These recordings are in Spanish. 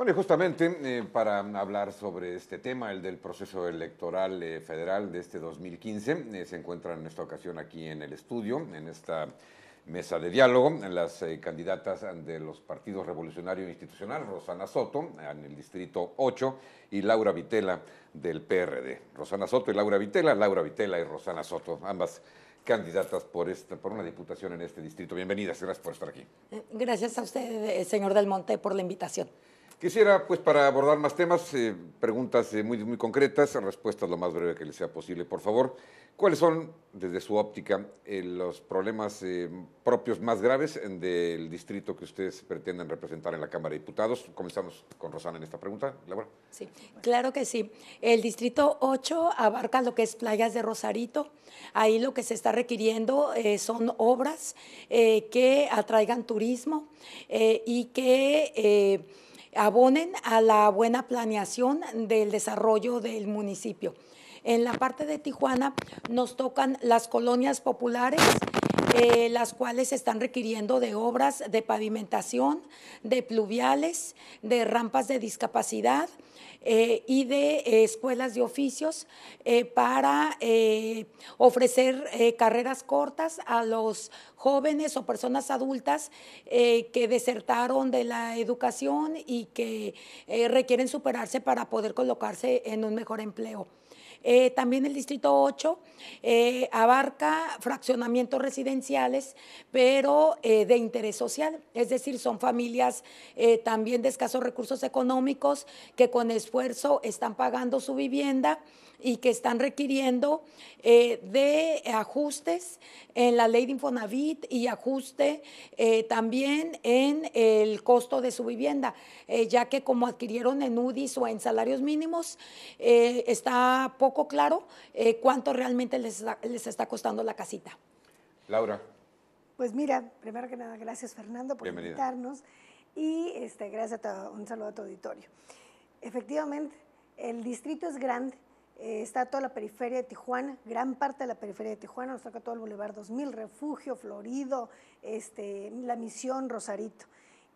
Bueno, y justamente eh, para hablar sobre este tema, el del proceso electoral eh, federal de este 2015, eh, se encuentran en esta ocasión aquí en el estudio, en esta mesa de diálogo, las candidatas de los partidos Revolucionario Institucional, Rosana Soto, en el Distrito 8, y Laura Vitela del PRD. Rosana Soto y Laura Vitela, Laura Vitela y Rosana Soto, ambas candidatas por, esta, por una diputación en este distrito. Bienvenidas, gracias por estar aquí. Gracias a usted, señor Del Monte, por la invitación. Quisiera, pues, para abordar más temas, eh, preguntas eh, muy, muy concretas, respuestas lo más breve que les sea posible, por favor. ¿Cuáles son, desde su óptica, eh, los problemas propios más graves del distrito que ustedes pretenden representar en la Cámara de Diputados? Comenzamos con Rosana en esta pregunta, Laura. Sí, claro que sí. El distrito 8 abarca lo que es playas de Rosarito. Ahí lo que se está requiriendo son obras que atraigan turismo y que abonen a la buena planeación del desarrollo del municipio. En la parte de Tijuana nos tocan las colonias populares eh, las cuales se están requiriendo de obras de pavimentación, de pluviales, de rampas de discapacidad eh, y de eh, escuelas de oficios para ofrecer carreras cortas a los jóvenes o personas adultas que desertaron de la educación y que requieren superarse para poder colocarse en un mejor empleo. Eh, también el distrito 8 eh, abarca fraccionamientos residenciales, pero eh, de interés social, es decir, son familias también de escasos recursos económicos que con esfuerzo están pagando su vivienda y que están requiriendo eh, de ajustes en la ley de Infonavit y ajuste eh, también en el costo de su vivienda, eh, ya que como adquirieron en UDIs o en salarios mínimos, está poco claro cuánto realmente les, está costando la casita. Laura. Pues mira, primero que nada, gracias Fernando por invitarnos y este, gracias a un saludo a tu auditorio. Efectivamente, el distrito es grande, eh, está toda la periferia de Tijuana, gran parte de la periferia de Tijuana, nos toca todo el Boulevard 2000, Refugio, Florido, este, La Misión, Rosarito.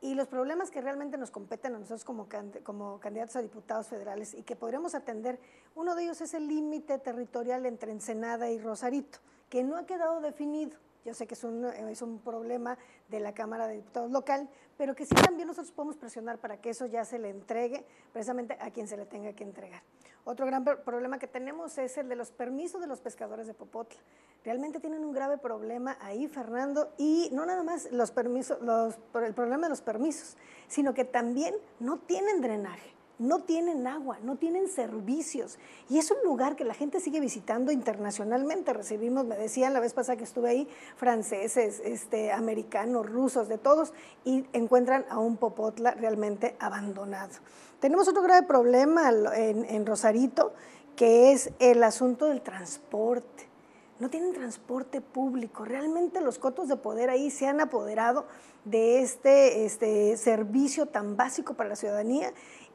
Y los problemas que realmente nos competen a nosotros como, como candidatos a diputados federales y que podremos atender, uno de ellos es el límite territorial entre Ensenada y Rosarito, que no ha quedado definido. Yo sé que es un, es un problema de la Cámara de Diputados local, pero que sí también nosotros podemos presionar para que eso ya se le entregue precisamente a quien se le tenga que entregar. Otro gran problema que tenemos es el de los permisos de los pescadores de Popotla. Realmente tienen un grave problema ahí, Fernando, y no nada más los permisos, el problema de los permisos, sino que también no tienen drenaje no tienen agua, no tienen servicios. Y es un lugar que la gente sigue visitando internacionalmente. Recibimos, me decían la vez pasada que estuve ahí, franceses, este, americanos, rusos, de todos, y encuentran a un Popotla realmente abandonado. Tenemos otro grave problema en, Rosarito, que es el asunto del transporte. No tienen transporte público. Realmente los cotos de poder ahí se han apoderado de este, este servicio tan básico para la ciudadanía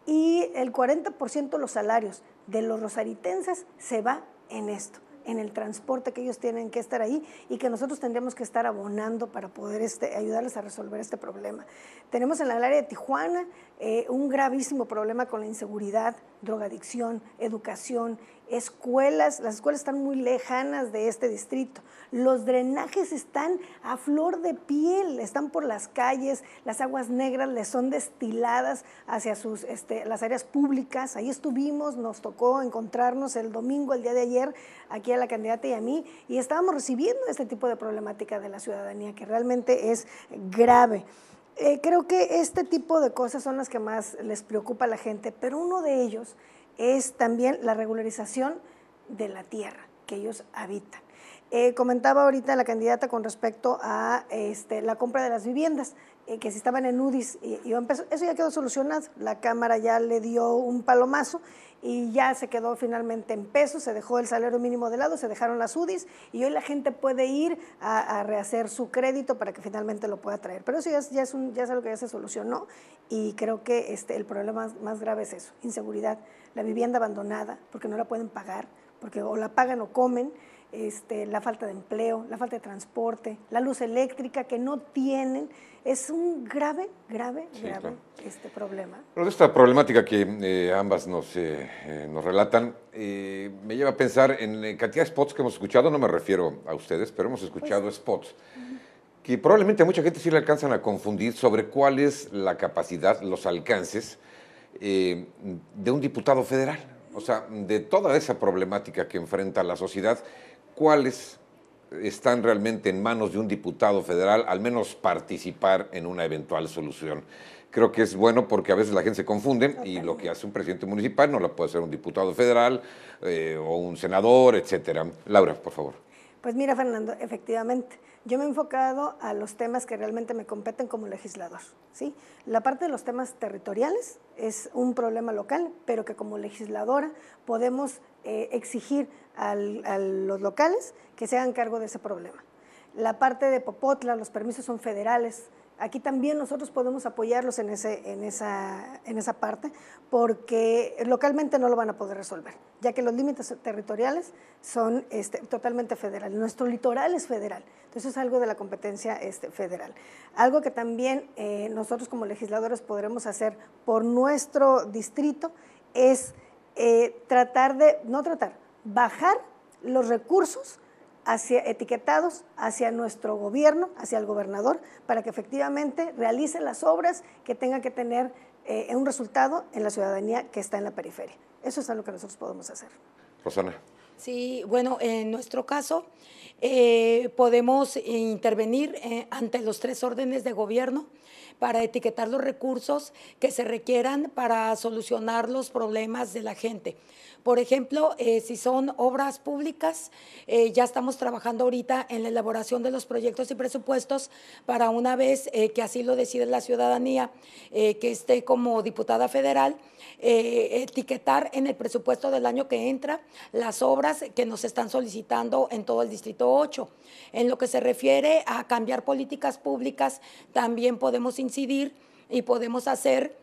y el 40% de los salarios de los rosaritenses se va en esto en el transporte que ellos tienen que estar ahí y que nosotros tendríamos que estar abonando para poder este, ayudarles a resolver este problema. Tenemos en el área de Tijuana eh, un gravísimo problema con la inseguridad, drogadicción, educación, escuelas, las escuelas están muy lejanas de este distrito, los drenajes están a flor de piel, están por las calles, las aguas negras les son destiladas hacia sus, este, las áreas públicas, ahí estuvimos, nos tocó encontrarnos el domingo, el día de ayer, aquí a la candidata y a mí, y estábamos recibiendo este tipo de problemática de la ciudadanía, que realmente es grave. Eh, creo que este tipo de cosas son las que más les preocupa a la gente, pero uno de ellos es también la regularización de la tierra que ellos habitan. Eh, comentaba ahorita la candidata con respecto a este, la compra de las viviendas, eh, que si estaban en UDIs, y, empezó, eso ya quedó solucionado, la Cámara ya le dio un palomazo y ya se quedó finalmente en pesos, se dejó el salario mínimo de lado, se dejaron las UDIs y hoy la gente puede ir a, rehacer su crédito para que finalmente lo pueda traer. Pero eso ya es, algo que ya se solucionó y creo que este, el problema más grave es eso, inseguridad, la vivienda abandonada porque no la pueden pagar porque o la pagan o comen, este, la falta de empleo, la falta de transporte, la luz eléctrica que no tienen, es un grave, grave, grave este problema. Pero esta problemática que eh, ambas nos, eh, eh, relatan me lleva a pensar en cantidad de spots que hemos escuchado, no me refiero a ustedes, pero hemos pues escuchado spots. que probablemente a mucha gente sí le alcanzan a confundir sobre cuál es la capacidad, los alcances de un diputado federal o sea, de toda esa problemática que enfrenta la sociedad, ¿cuáles están realmente en manos de un diputado federal, al menos participar en una eventual solución? creo que es bueno porque a veces la gente se confunde y lo que hace un presidente municipal no lo puede hacer un diputado federal eh, o un senador, etcétera. Laura, por favor. Pues mira, Fernando, efectivamente, yo me he enfocado a los temas que realmente me competen como legislador. ¿sí? La parte de los temas territoriales es un problema local, pero que como legisladora podemos eh, exigir a los locales que se hagan cargo de ese problema. La parte de Popotla, los permisos son federales, aquí también nosotros podemos apoyarlos en, ese, esa, en esa parte, porque localmente no lo van a poder resolver, ya que los límites territoriales son este, totalmente federales. Nuestro litoral es federal, entonces es algo de la competencia este, federal. Algo que también eh, nosotros como legisladores podremos hacer por nuestro distrito es eh, tratar de, no tratar, bajar los recursos hacia etiquetados hacia nuestro gobierno, hacia el gobernador, para que efectivamente realice las obras que tenga que tener eh, un resultado en la ciudadanía que está en la periferia. Eso es algo que nosotros podemos hacer. Rosana. Sí, bueno, en nuestro caso eh, podemos intervenir eh, ante los tres órdenes de gobierno para etiquetar los recursos que se requieran para solucionar los problemas de la gente. Por ejemplo, eh, si son obras públicas, eh, ya estamos trabajando ahorita en la elaboración de los proyectos y presupuestos para una vez eh, que así lo decide la ciudadanía, que esté como diputada federal, etiquetar en el presupuesto del año que entra las obras que nos están solicitando en todo el Distrito 8. En lo que se refiere a cambiar políticas públicas, también podemos incidir y podemos hacer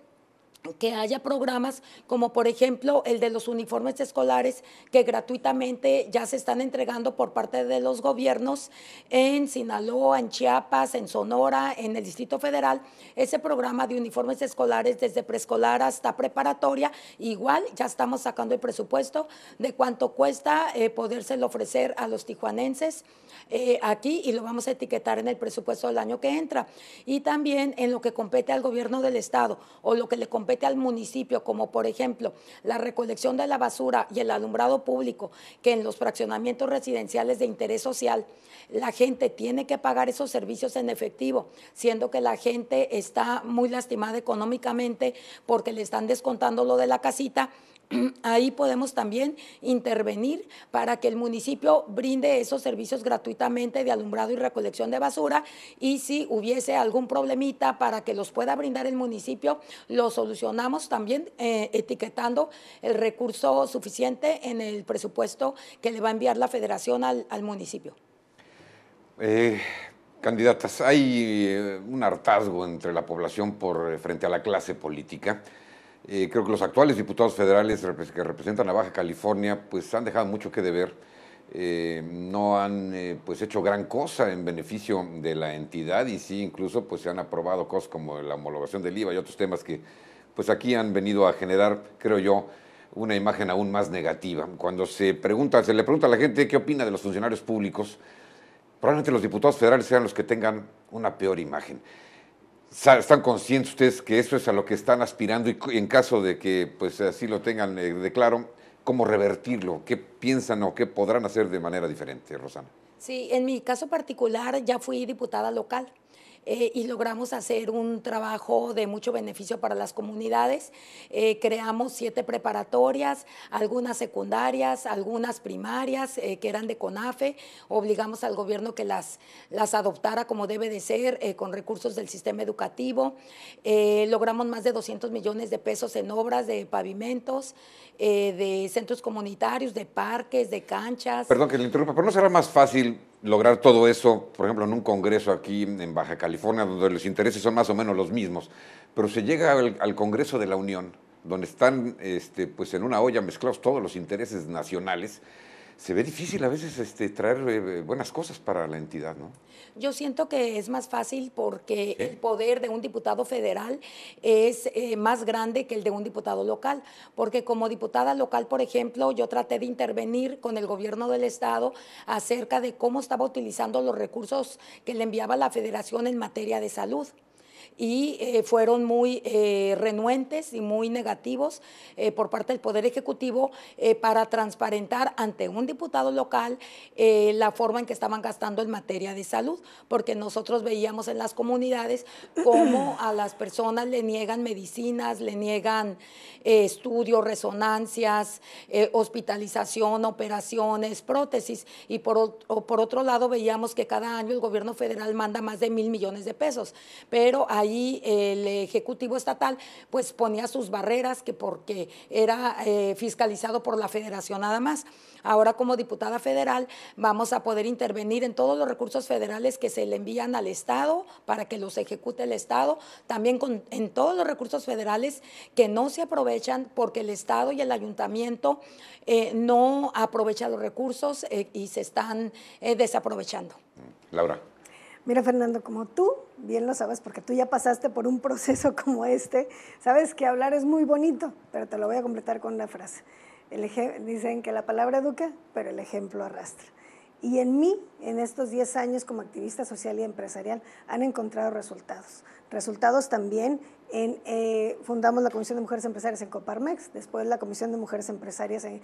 que haya programas como por ejemplo el de los uniformes escolares que gratuitamente ya se están entregando por parte de los gobiernos en Sinaloa, en Chiapas, en Sonora, en el Distrito Federal. Ese programa de uniformes escolares desde preescolar hasta preparatoria, igual ya estamos sacando el presupuesto de cuánto cuesta eh, podérselo ofrecer a los tijuanenses eh, aquí y lo vamos a etiquetar en el presupuesto del año que entra. Y también en lo que compete al gobierno del Estado o lo que le compete al municipio, como por ejemplo la recolección de la basura y el alumbrado público, que en los fraccionamientos residenciales de interés social la gente tiene que pagar esos servicios en efectivo, siendo que la gente está muy lastimada económicamente porque le están descontando lo de la casita ahí podemos también intervenir para que el municipio brinde esos servicios gratuitamente de alumbrado y recolección de basura y si hubiese algún problemita para que los pueda brindar el municipio, lo solucionamos también eh, etiquetando el recurso suficiente en el presupuesto que le va a enviar la federación al, municipio. Eh, candidatas, hay eh, un hartazgo entre la población por, frente a la clase política. Eh, creo que los actuales diputados federales que representan a Baja California pues han dejado mucho que deber. Eh, no han eh, pues hecho gran cosa en beneficio de la entidad y sí incluso pues, se han aprobado cosas como la homologación del IVA y otros temas que pues aquí han venido a generar, creo yo, una imagen aún más negativa. Cuando se pregunta, se le pregunta a la gente qué opina de los funcionarios públicos, probablemente los diputados federales sean los que tengan una peor imagen. ¿Están conscientes ustedes que eso es a lo que están aspirando y en caso de que pues así lo tengan eh, de claro, cómo revertirlo? ¿Qué piensan o qué podrán hacer de manera diferente, Rosana? Sí, en mi caso particular ya fui diputada local. Eh, y logramos hacer un trabajo de mucho beneficio para las comunidades. Eh, creamos siete preparatorias, algunas secundarias, algunas primarias eh, que eran de CONAFE. Obligamos al gobierno que las, las adoptara como debe de ser con recursos del sistema educativo. logramos más de 200 millones de pesos en obras de pavimentos, de centros comunitarios, de parques, de canchas. Perdón que le interrumpa, pero no será más fácil lograr todo eso, por ejemplo, en un congreso aquí en Baja California, donde los intereses son más o menos los mismos, pero se llega al, Congreso de la Unión, donde están este, pues en una olla mezclados todos los intereses nacionales se ve difícil a veces este, traer eh, eh, buenas cosas para la entidad, ¿no? Yo siento que es más fácil porque el poder de un diputado federal es eh, más grande que el de un diputado local, porque como diputada local, por ejemplo, yo traté de intervenir con el gobierno del estado acerca de cómo estaba utilizando los recursos que le enviaba la federación en materia de salud y eh, fueron muy eh, renuentes y muy negativos eh, por parte del Poder Ejecutivo para transparentar ante un diputado local la forma en que estaban gastando en materia de salud, porque nosotros veíamos en las comunidades cómo a las personas le niegan medicinas, le niegan estudios, resonancias, hospitalización, operaciones, prótesis, y por, por otro lado veíamos que cada año el gobierno federal manda más de mil millones de pesos, pero ahí el Ejecutivo Estatal pues ponía sus barreras que porque era eh, fiscalizado por la federación nada más. Ahora como diputada federal vamos a poder intervenir en todos los recursos federales que se le envían al Estado para que los ejecute el Estado, también con, en todos los recursos federales que no se aprovechan porque el Estado y el ayuntamiento eh, no aprovechan los recursos eh, y se están desaprovechando. Laura. Mira, Fernando, como tú bien lo sabes, porque tú ya pasaste por un proceso como este, sabes que hablar es muy bonito, pero te lo voy a completar con una frase. El dicen que la palabra educa, pero el ejemplo arrastra. Y en mí, en estos 10 años como activista social y empresarial, han encontrado resultados. Resultados también eh, fundamos la Comisión de Mujeres Empresarias en Coparmex, después la Comisión de Mujeres Empresarias en,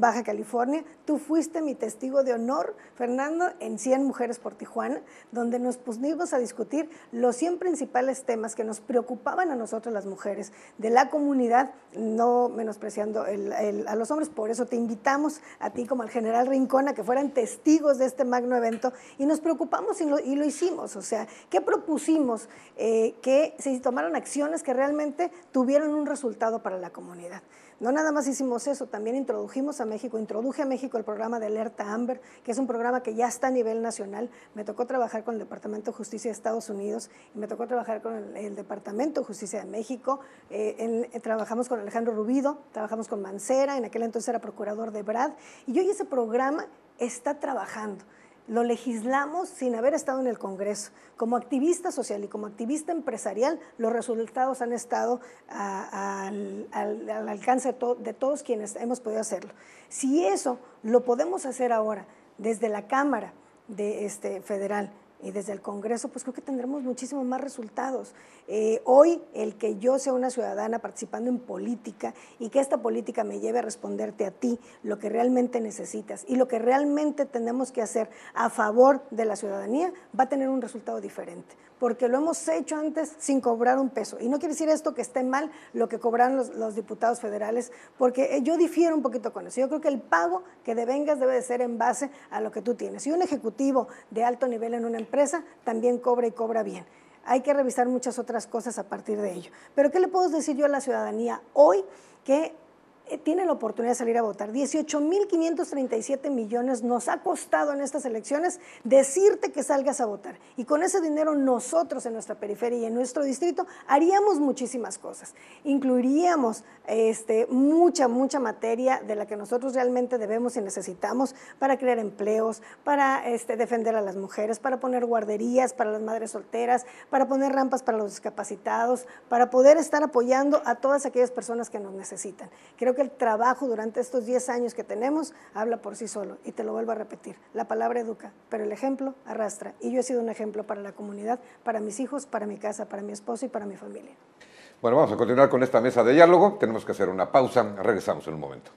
Baja California. Tú fuiste mi testigo de honor, Fernando, en 100 Mujeres por Tijuana, donde nos pusimos a discutir los 100 principales temas que nos preocupaban a nosotros las mujeres de la comunidad, no menospreciando a los hombres. Por eso te invitamos a ti como al general Rincón a que fueran testigos de este magno evento y nos preocupamos y lo, hicimos. O sea, ¿qué propusimos? Eh, que se tomaron acciones que realmente tuvieron un resultado para la comunidad. No nada más hicimos eso, también introdujimos a México, introduje a México el programa de alerta AMBER, que es un programa que ya está a nivel nacional. Me tocó trabajar con el Departamento de Justicia de Estados Unidos y me tocó trabajar con el, Departamento de Justicia de México. Eh, eh, trabajamos con Alejandro Rubido, trabajamos con Mancera, en aquel entonces era procurador de Brad, y hoy ese programa está trabajando lo legislamos sin haber estado en el Congreso. Como activista social y como activista empresarial, los resultados han estado al, alcance de, de todos quienes hemos podido hacerlo. Si eso lo podemos hacer ahora desde la Cámara de este, Federal, y desde el Congreso, pues creo que tendremos muchísimos más resultados. Eh, hoy, el que yo sea una ciudadana participando en política y que esta política me lleve a responderte a ti lo que realmente necesitas y lo que realmente tenemos que hacer a favor de la ciudadanía, va a tener un resultado diferente porque lo hemos hecho antes sin cobrar un peso. Y no quiere decir esto que esté mal lo que cobran los, los diputados federales, porque eh, yo difiero un poquito con eso. Yo creo que el pago que devengas debe de ser en base a lo que tú tienes. Y un ejecutivo de alto nivel en una empresa también cobra y cobra bien hay que revisar muchas otras cosas a partir de ello. Pero ¿qué le puedo decir yo a la ciudadanía hoy? Que eh, tienen la oportunidad de salir a votar. 18.537 millones nos ha costado en estas elecciones decirte que salgas a votar. Y con ese dinero nosotros en nuestra periferia y en nuestro distrito haríamos muchísimas cosas. Incluiríamos este, mucha, mucha materia de la que nosotros realmente debemos y necesitamos para crear empleos, para este, defender a las mujeres, para poner guarderías para las madres solteras, para poner rampas para los discapacitados, para poder estar apoyando a todas aquellas personas que nos necesitan. Creo que el trabajo durante estos 10 años que tenemos habla por sí solo. Y te lo vuelvo a repetir, la palabra educa, pero el ejemplo arrastra. Y yo he sido un ejemplo para la comunidad, para mis hijos, para mi casa, para mi esposo y para mi familia. Bueno, vamos a continuar con esta mesa de diálogo. Tenemos que hacer una pausa. Regresamos en un momento.